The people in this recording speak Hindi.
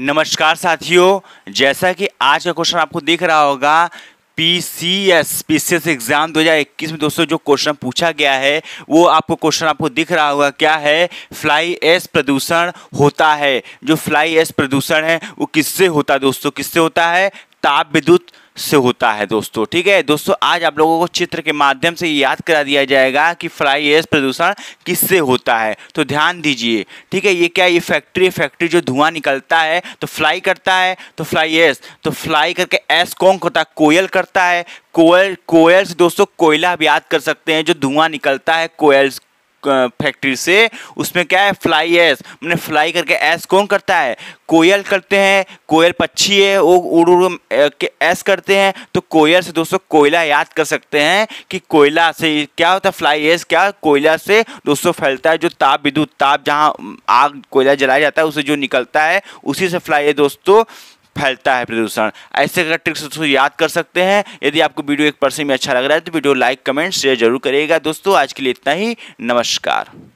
नमस्कार साथियों जैसा कि आज का क्वेश्चन आपको दिख रहा होगा P P C S C S exam 2021 में दोस्तों जो क्वेश्चन पूछा गया है वो आपको क्वेश्चन आपको दिख रहा होगा क्या है फ्लाई एस प्रदूषण होता है जो फ्लाई एस प्रदूषण है वो किससे होता है दोस्तों किससे होता है ताप विद्युत से होता है दोस्तों ठीक है दोस्तों आज आप लोगों को चित्र के माध्यम से याद करा दिया जाएगा कि फ्लाई एयर प्रदूषण किससे होता है तो ध्यान दीजिए ठीक है ये क्या ये फैक्ट्री फैक्ट्री जो धुआं निकलता है तो फ्लाई करता है तो फ्लाई एस तो फ्लाई करके एस कौन होता है कोयल करता है कोयल कोयल से दोस्तों कोयला भी याद कर सकते हैं जो धुआं निकलता है कोयल फैक्ट्री से उसमें क्या है फ्लाई एस मैंने फ्लाई करके एस कौन करता है कोयल करते हैं कोयल पक्षी है वो उड़ उड़ के एस करते हैं तो कोयल से दोस्तों कोयला याद कर सकते हैं कि कोयला से क्या होता है फ्लाई एस क्या कोयला से दोस्तों फैलता है जो ताप विद्युत ताप जहाँ आग कोयला जलाया जाता है उसे जो निकलता है उसी से फ्लाई दोस्तों फैलता है प्रदूषण ऐसे अगर ट्रिक्स दोस्तों याद कर सकते हैं यदि आपको वीडियो एक परसेंट में अच्छा लग रहा है तो वीडियो लाइक कमेंट शेयर जरूर करिएगा दोस्तों आज के लिए इतना ही नमस्कार